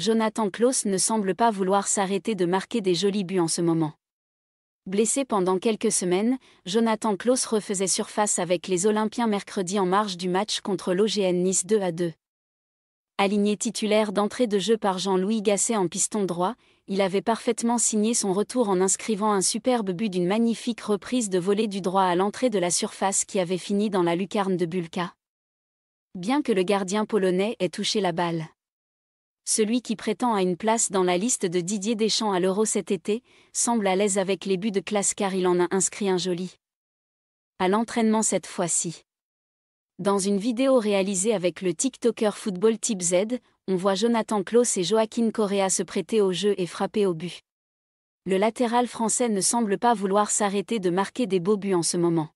Jonathan Klaus ne semble pas vouloir s'arrêter de marquer des jolis buts en ce moment. Blessé pendant quelques semaines, Jonathan Klaus refaisait surface avec les Olympiens mercredi en marge du match contre l'OGN Nice 2 à 2. Aligné titulaire d'entrée de jeu par Jean-Louis Gasset en piston droit, il avait parfaitement signé son retour en inscrivant un superbe but d'une magnifique reprise de volée du droit à l'entrée de la surface qui avait fini dans la lucarne de Bulka. Bien que le gardien polonais ait touché la balle celui qui prétend à une place dans la liste de Didier Deschamps à l'Euro cet été, semble à l'aise avec les buts de classe car il en a inscrit un joli. À l'entraînement cette fois-ci. Dans une vidéo réalisée avec le TikToker Football Type Z, on voit Jonathan Klaus et Joaquin Correa se prêter au jeu et frapper au but. Le latéral français ne semble pas vouloir s'arrêter de marquer des beaux buts en ce moment.